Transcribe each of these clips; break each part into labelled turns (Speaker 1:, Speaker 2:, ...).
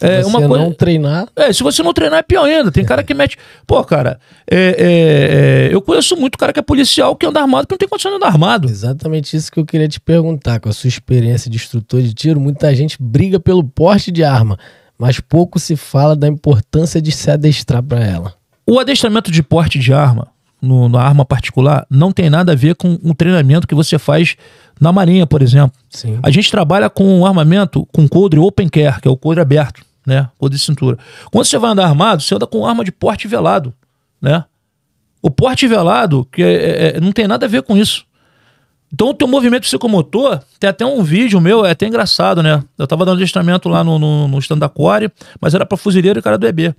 Speaker 1: É, você coisa... não
Speaker 2: treinar. É, se você não treinar é pior ainda. Tem é. cara que mete. Pô, cara, é, é, é, eu conheço muito cara que é policial que anda armado que não tem condição de andar armado. Exatamente isso que eu queria te perguntar. Com a sua experiência de instrutor de tiro, muita gente briga pelo porte de arma, mas pouco se fala da importância de se adestrar para ela. O adestramento de porte de arma, no, na arma particular, não tem nada a ver com um treinamento que você faz na marinha, por exemplo. Sim. A gente trabalha com um armamento com coldre open care, que é o coldre aberto né? Poder de cintura. Quando você vai andar armado, você anda com arma de porte velado, né? O porte velado que é, é, é não tem nada a ver com isso. Então o teu movimento psicomotor, tem até um vídeo meu, é até engraçado, né? Eu tava dando adestramento lá no, no, no stand da Core, mas era para fuzileiro e cara do EB.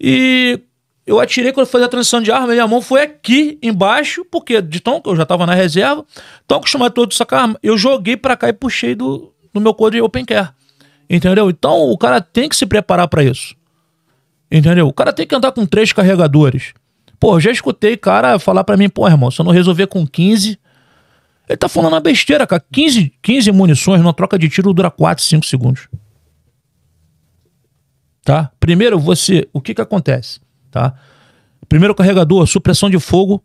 Speaker 2: E eu atirei quando eu fiz a transição de arma, minha mão foi aqui embaixo, porque de tão que eu já tava na reserva, tão acostumado todo sacar arma, eu joguei para cá e puxei do, do meu cor de open care. Entendeu? Então o cara tem que se preparar para isso. Entendeu? O cara tem que andar com três carregadores. Pô, já escutei cara falar para mim, pô, irmão, se eu não resolver com 15, ele tá falando uma besteira, cara. 15, 15 munições numa troca de tiro dura 4, 5 segundos. Tá? Primeiro você, o que que acontece, tá? Primeiro carregador, supressão de fogo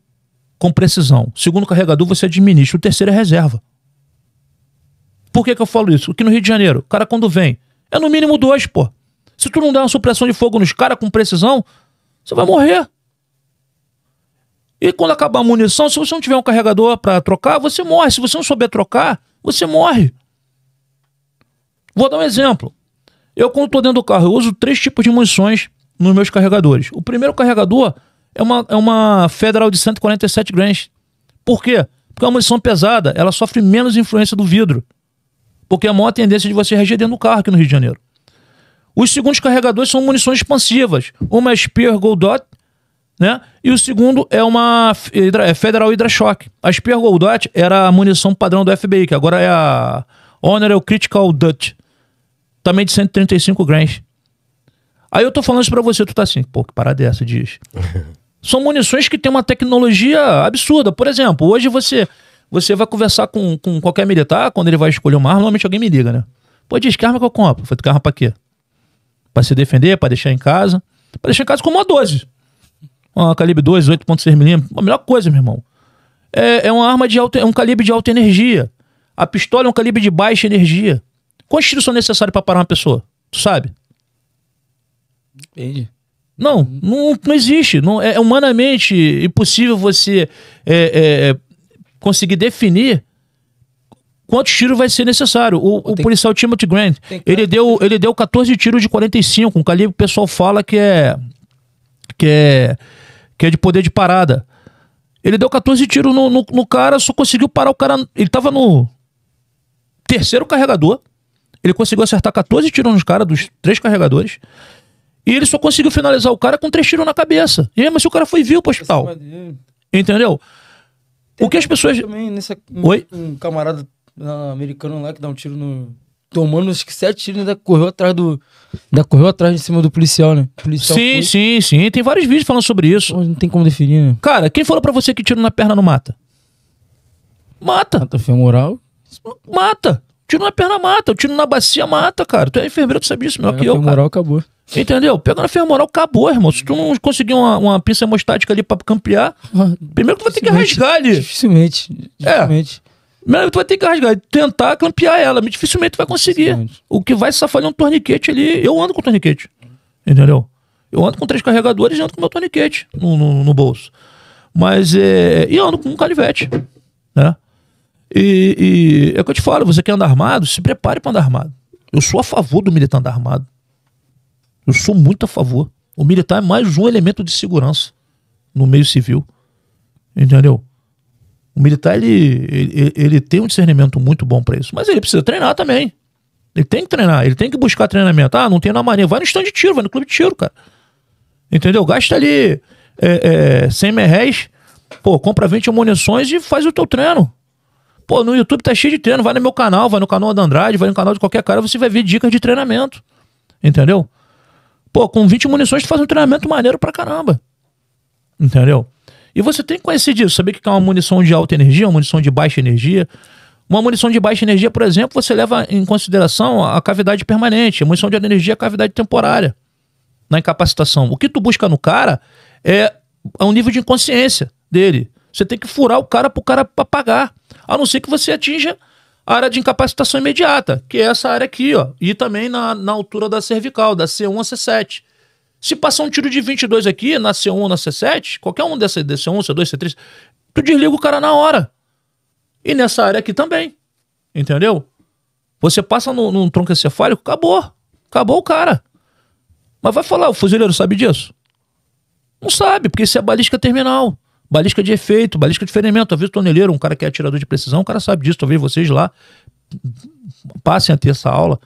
Speaker 2: com precisão. Segundo carregador, você administra. O terceiro é reserva. Por que, que eu falo isso? Aqui no Rio de Janeiro, o cara quando vem, é no mínimo dois, pô. Se tu não der uma supressão de fogo nos caras com precisão, você vai morrer. E quando acabar a munição, se você não tiver um carregador para trocar, você morre. Se você não souber trocar, você morre. Vou dar um exemplo. Eu, quando estou dentro do carro, eu uso três tipos de munições nos meus carregadores. O primeiro carregador é uma, é uma Federal de 147 grains. Por quê? Porque é uma munição pesada, ela sofre menos influência do vidro porque é a maior tendência de você é reger dentro do carro aqui no Rio de Janeiro. Os segundos carregadores são munições expansivas. Uma é Spear Goldot, né? E o segundo é uma é Federal Hydra Shock. A Spear Goldot era a munição padrão do FBI, que agora é a Honorable é Critical Dutch. Também de 135 grams. Aí eu tô falando isso pra você, tu tá assim, pô, que parada é essa, diz. São munições que têm uma tecnologia absurda. Por exemplo, hoje você você vai conversar com, com qualquer militar, quando ele vai escolher uma arma, normalmente alguém me liga, né? Pô, diz que arma que eu compro. Eu falei, que arma pra quê? Pra se defender, pra deixar em casa. Pra deixar em casa com uma 12. Uma calibre 12, 8.6mm. A melhor coisa, meu irmão. É, é uma arma de alto, é um calibre de alta energia. A pistola é um calibre de baixa energia. Quantos tiros são necessários para parar uma pessoa? Tu sabe? Entendi. Não, não, não existe. Não, é humanamente impossível você é, é, é conseguir definir quantos tiros vai ser necessário. O, policial Timothy Grant, ele deu, ele deu 14 tiros de 45, um calibre que o pessoal fala que é que é que é de poder de parada. Ele deu 14 tiros no, no, no cara, só conseguiu parar o cara. Ele tava no terceiro carregador. Ele conseguiu acertar 14 tiros nos caras, dos três carregadores. E ele só conseguiu finalizar o cara com três tiros na cabeça. E aí, mas se o cara foi viu pro hospital. É Entendeu? Tem o que as pessoas. Também nessa, Oi? Um camarada ah, americano lá que dá um tiro no. Tomando uns sete tiros, ainda né, correu atrás do. Ainda correu atrás em cima do policial, né? Policial sim, foi... sim, sim. Tem vários vídeos falando sobre isso. Não tem como definir, né? Cara, quem falou pra você que tiro na perna não mata? Mata. Mata femoral? Mata. Tiro na perna mata. Tiro na bacia mata, cara. Tu é enfermeiro, tu sabe disso melhor é, que eu. Femoral cara. acabou. Entendeu? Pega na femoral, acabou, irmão. Se tu não conseguir uma, uma pinça hemostática ali pra campear, primeiro tu vai ter que rasgar ali. Dificilmente. É. Dificilmente. É. primeiro tu vai ter que rasgar, tentar campear ela, mas dificilmente tu vai conseguir. O que vai safar é um torniquete ali. Eu ando com torniquete. Entendeu? Eu ando com três carregadores e ando com meu torniquete no, no, no bolso. Mas é. E ando com um calivete. Né? E, e, é o que eu te falo, você quer andar armado, se prepare para andar armado. Eu sou a favor do militar andar armado. Eu sou muito a favor. O militar é mais um elemento de segurança no meio civil. Entendeu? O militar ele, ele, ele tem um discernimento muito bom para isso, mas ele precisa treinar também. Ele tem que treinar, ele tem que buscar treinamento. Ah, não tem na marinha, vai no stand de tiro, vai no clube de tiro, cara. Entendeu? Gasta ali é, é, 100 reais, pô, compra 20 munições e faz o teu treino. Pô, no YouTube tá cheio de treino, vai no meu canal, vai no canal da Andrade, vai no canal de qualquer cara, você vai ver dicas de treinamento. Entendeu? Pô, com 20 munições tu faz um treinamento maneiro pra caramba. Entendeu? E você tem que conhecer disso, saber que é uma munição de alta energia, uma munição de baixa energia. Uma munição de baixa energia, por exemplo, você leva em consideração a cavidade permanente, a munição de alta energia é a cavidade temporária na incapacitação. O que tu busca no cara é, é um nível de inconsciência dele. Você tem que furar o cara pro cara pra pagar. A não ser que você atinja área de incapacitação imediata, que é essa área aqui, ó, e também na, na altura da cervical, da C1 a C7. Se passar um tiro de 22 aqui, na C1 na C7, qualquer um dessa C1, C2, C3, tu desliga o cara na hora. E nessa área aqui também. Entendeu? Você passa num, num tronco encefálico, acabou. Acabou o cara. Mas vai falar, o fuzileiro sabe disso? Não sabe, porque isso é balística terminal. Balística de efeito, balística de ferimento. Talvez o toneleiro, um cara que é atirador de precisão, o cara sabe disso. Talvez vocês lá passem a ter essa aula.